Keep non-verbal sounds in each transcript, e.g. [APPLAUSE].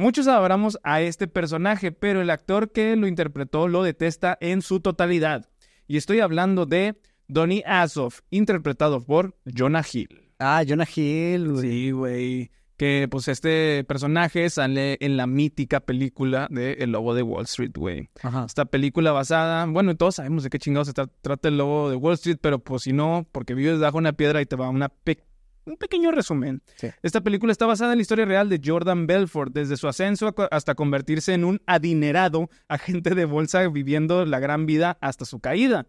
Muchos adoramos a este personaje, pero el actor que lo interpretó lo detesta en su totalidad. Y estoy hablando de Donnie Azov, interpretado por Jonah Hill. Ah, Jonah Hill, Sí, güey. Que pues este personaje sale en la mítica película de El Lobo de Wall Street, güey. Esta película basada, bueno, todos sabemos de qué chingados se trata el Lobo de Wall Street, pero pues si no, porque vives bajo una piedra y te va una pe un pequeño resumen. Esta película está basada en la historia real de Jordan Belfort, desde su ascenso hasta convertirse en un adinerado agente de bolsa viviendo la gran vida hasta su caída,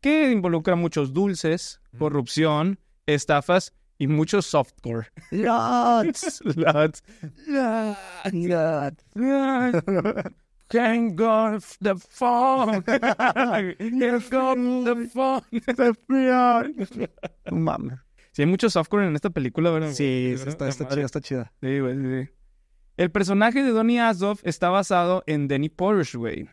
que involucra muchos dulces, corrupción, estafas y mucho softcore. Lots. [LAUGHS] Lots. Lots. Lots. [LAUGHS] Lots. the phone. [LAUGHS] go the phone. Sí, hay mucho softcore en esta película, ¿verdad? Sí, Está, chida, Sí, güey, sí, El personaje de Donny Azov está basado en Danny Porrish, güey.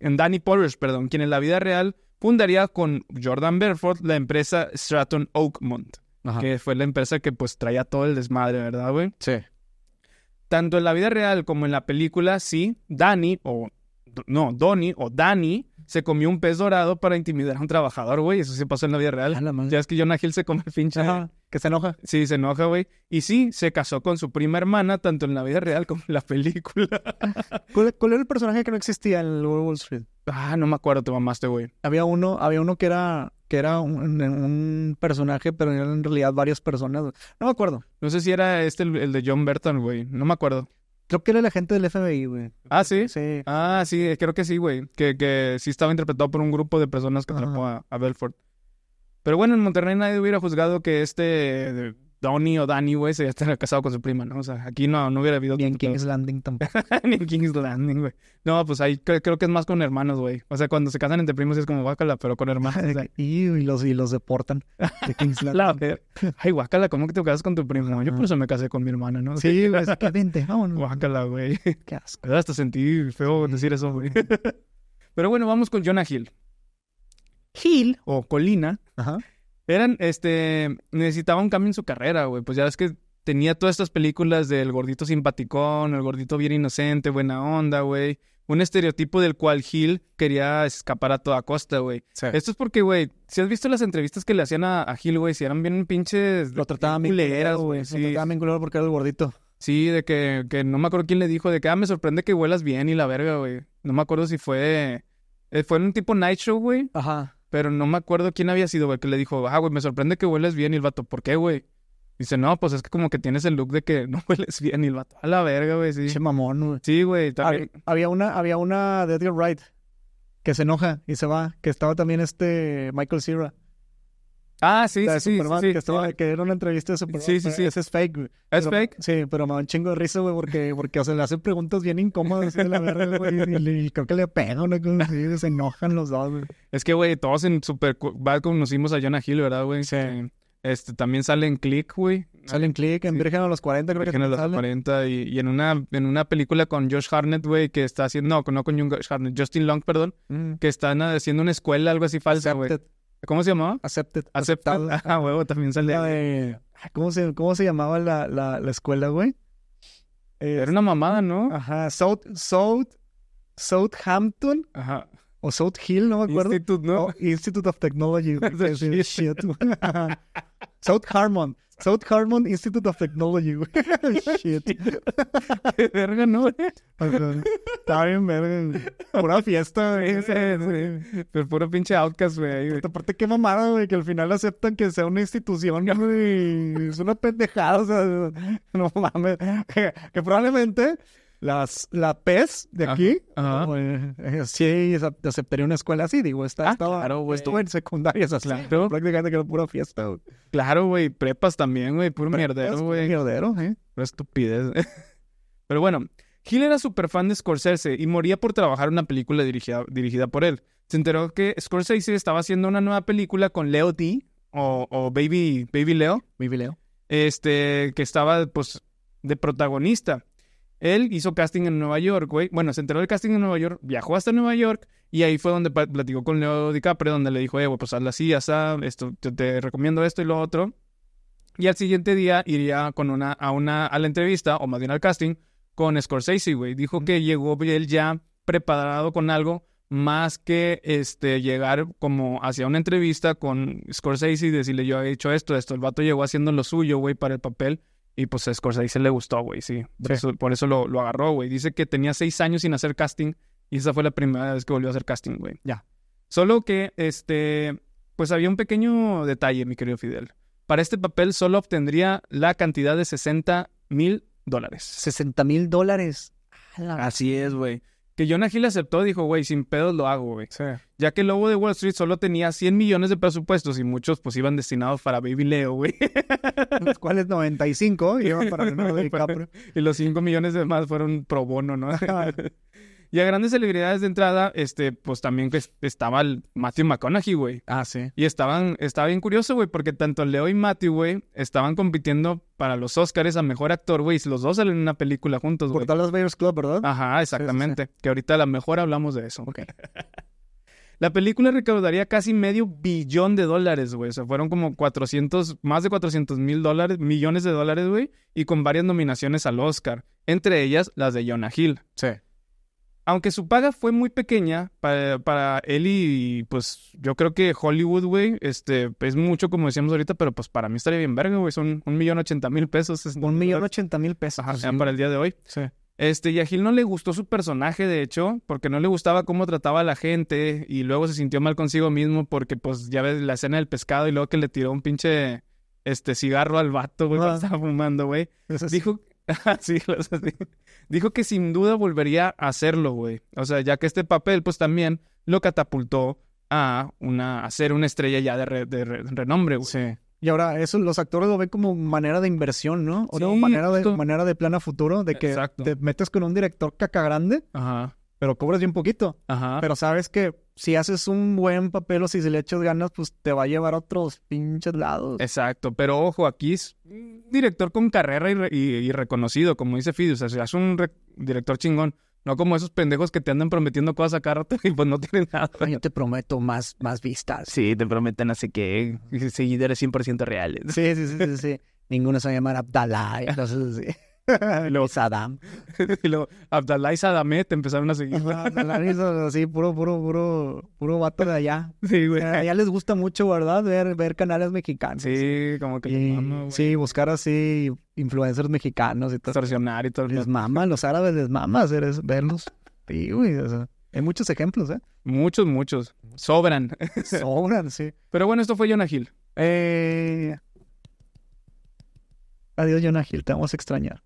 En Danny Porrish, perdón, quien en la vida real fundaría con Jordan Berford la empresa Stratton Oakmont, que fue la empresa que pues traía todo el desmadre, ¿verdad, güey? Sí. Tanto en la vida real como en la película, sí, Danny o no, Donnie o Danny se comió un pez dorado para intimidar a un trabajador, güey. Eso sí pasó en la vida real. ya es que Jonah Hill se come el que se enoja. Sí, se enoja, güey. Y sí, se casó con su prima hermana, tanto en la vida real como en la película. [LAUGHS] ¿Cuál, era el personaje que no existía en Wall Street? Ah, no me acuerdo, te mamaste, güey. Había uno, había uno que era que era un, personaje, pero en realidad varias personas. No me acuerdo. No sé si era este el, de John Burton, güey. No me acuerdo. Creo que era la gente del FBI, güey. Ah, sí. Sí. Ah, sí, creo que sí, güey. Que, sí estaba interpretado por un grupo de personas que atrapó a, Belfort. Pero bueno, en Monterrey nadie hubiera juzgado que este Donnie o Danny, güey, ya estaría casado con su prima, ¿no? O sea, aquí no, hubiera habido... Ni en King's Landing tampoco. [LAUGHS] Ni en King's Landing, güey. No, pues ahí creo, que es más con hermanos, güey. O sea, cuando se casan entre primos es como guácala, pero con hermanos. [LAUGHS] y, los, deportan de King's [LAUGHS] Landing. ay, guácala, ¿cómo que te casas con tu primo? yo por eso me casé con mi hermana, ¿no? Sí, güey, es que vente, vámonos. Guácala, güey. Qué asco. Hasta sentí feo decir eso, güey. pero bueno, vamos con Jonah Hill. Hill, o Colina, Ajá. Eran, este, necesitaba un cambio en su carrera, güey. Pues ya ves que tenía todas estas películas del gordito simpaticón, el gordito bien inocente, buena onda, güey. Un estereotipo del cual Hill quería escapar a toda costa, güey. Esto es porque, güey, si has visto las entrevistas que le hacían a, a Hill, güey, si eran bien pinches... Lo trataban bien güey. Lo trataban bien porque era el gordito. Sí, de que, que no me acuerdo quién le dijo, de que, ah, me sorprende que vuelas bien y la verga, güey. No me acuerdo si fue... Eh, fue en un tipo night show, güey. Ajá. Pero no me acuerdo quién había sido, güey, que le dijo, ah, güey, me sorprende que hueles bien. Y el vato, ¿por qué, güey? Dice, no, pues es que como que tienes el look de que [LAUGHS] no hueles bien. Y el vato, a la verga, güey, sí. mamón, güey. Sí, güey. Había, una, había una de Edgar Wright que se enoja y se va, que estaba también este Michael Cera. Ah, sí, sí, sí, que, sí. era una entrevista de Superman. Sí, sí, sí. Ese es fake, güey. ¿Es fake? Sí, pero me da un chingo de risa, güey, porque, porque o sea, le hacen preguntas bien incómodas de la verdad, güey. Y, creo que le pega no cosa se enojan los dos, güey. Es que, güey, todos en Super conocimos a Jonah Hill, ¿verdad, güey? Sí. Este, también sale en Click, güey. Sale en Click, en Virgen a los 40, creo Virgen que a los 40, y, y, en, una, en una película con Josh Harnett, güey, que está haciendo, no, no con Josh Harnett, Justin Long, perdón, mm. que están haciendo una escuela, algo así falsa, güey. ¿Cómo se llamaba? Accepted. Ajá, [LAUGHS] Ah, huevo, también salía. Ah, ¿Cómo, se, ¿Cómo se llamaba la, escuela, güey? Era una mamada, ¿no? Ajá. South, South, Southampton. Ajá o South Hill, no me acuerdo. Institute, ¿no? Institute of Technology. [LAUGHS] shit. [LAUGHS] South Harmon. South Harmon Institute of Technology, [LAUGHS] Shit. Qué verga, ¿no? Está bien, verga. Pura fiesta, güey. Pero pues puro pinche outcast, güey. Aparte, qué mamada, güey, que al final aceptan que sea una institución, Es una pendejada, o sea, no mames. que probablemente las, la PES de aquí. Ajá. Eh, eh, sí, aceptaría una escuela así, digo, está, ah, claro, güey. estuve en secundaria así, prácticamente que era pura fiesta, Claro, güey, prepas también, güey, puro mierdero, güey. Mierdero, eh. estupidez. [LAUGHS] Pero bueno, Gil era súper fan de Scorsese y moría por trabajar una película dirigida, dirigida por él. Se enteró que Scorsese estaba haciendo una nueva película con Leo D o, o Baby, Baby Leo. Baby Leo. Este, que estaba, pues, de protagonista. Él hizo casting en Nueva York, güey. Bueno, se enteró del casting en Nueva York, viajó hasta Nueva York y ahí fue donde platicó con Leo DiCaprio, donde le dijo, eh, güey, pues hazla así, hazla, esto, te, recomiendo esto y lo otro. Y al siguiente día iría con una, a, una, a la entrevista, o más bien al casting, con Scorsese, güey. Dijo que llegó él ya preparado con algo más que este, llegar como hacia una entrevista con Scorsese y decirle yo he hecho esto, esto. El vato llegó haciendo lo suyo, güey, para el papel y pues a Scorsese le gustó, güey, sí. Por eso, por eso lo, agarró, güey. Dice que tenía seis años sin hacer casting y esa fue la primera vez que volvió a hacer casting, güey. Ya. Solo que, este, pues había un pequeño detalle, mi querido Fidel. Para este papel solo obtendría la cantidad de 60 mil dólares. 60 mil dólares. Así es, güey que Jonah Hill aceptó, dijo, güey, sin pedos lo hago, güey. Ya que el lobo de Wall Street solo tenía 100 millones de presupuestos y muchos pues iban destinados para Baby Leo, güey. [LAUGHS] Los cuales 95 iban para [LAUGHS] de DiCaprio. y los 5 millones de más fueron pro bono, ¿no? Y a grandes celebridades de entrada, este, pues también estaba el Matthew McConaughey, güey. Ah, sí. Y estaban, estaba bien curioso, güey, porque tanto Leo y Matthew, güey, estaban compitiendo para los Oscars a mejor actor, güey. Y los dos salen en una película juntos, güey. Por Dallas Bears Club, ¿verdad? Ajá, exactamente. Que ahorita a lo mejor hablamos de eso. Ok. [LAUGHS] La película recaudaría casi medio billón de dólares, güey. O sea, fueron como 400, más de 400 mil dólares, millones de dólares, güey. Y con varias nominaciones al Oscar. Entre ellas las de Jonah Hill. Sí aunque su paga fue muy pequeña para, él y, pues yo creo que Hollywood, güey, este, es mucho como decíamos ahorita, pero pues para mí estaría bien verga, güey, son un millón ochenta mil pesos. Un millón ochenta mil pesos. Ajá, sí. para el día de hoy. Sí. Este, y a Gil no le gustó su personaje, de hecho, porque no le gustaba cómo trataba a la gente y luego se sintió mal consigo mismo porque, pues, ya ves la escena del pescado y luego que le tiró un pinche, este, cigarro al vato, güey, que ah. estaba fumando, güey. Dijo, [LAUGHS] sí, Dijo que sin duda volvería a hacerlo, güey. O sea, ya que este papel, pues también lo catapultó a, una, a ser una estrella ya de, renombre, güey. Sí. Y ahora, eso los actores lo ven como manera de inversión, ¿no? O sea, manera de, manera de plan a futuro, de que te metes con un director caca grande, Ajá. pero cobras bien poquito. Ajá. Pero sabes que si haces un buen papel o si se le echas ganas, pues te va a llevar a otros pinches lados. Exacto, pero ojo, aquí es director con carrera y, y, reconocido, como dice Fidus, o sea, es un director chingón. No como esos pendejos que te andan prometiendo cosas a carta [LAUGHS] y pues no tienen nada. Yo te prometo más, más vistas. Sí, te prometen así que seguidores 100% reales. Sí, sí, sí, sí. sí. Ninguno se va a llamar Abdallah. Entonces, sí. Los [LAUGHS] luego, Saddam. [LAUGHS] y luego, Abdalá y Sadamet empezaron a seguir. Así sí, puro, puro, puro, puro vato de allá. [LAUGHS] Sí, güey. Allá les gusta mucho, ¿verdad? Ver, ver canales mexicanos. Sí, como que Sí, buscar así influencers mexicanos y todo. Extorsionar y todo. Les mama, los árabes les mama verlos. Sí, güey, Hay muchos ejemplos, ¿eh? Muchos, muchos. Sobran. Sobran, sí. Pero bueno, esto fue Jonah Hill. Eh, adiós, Jonah Hill. Te vamos a extrañar.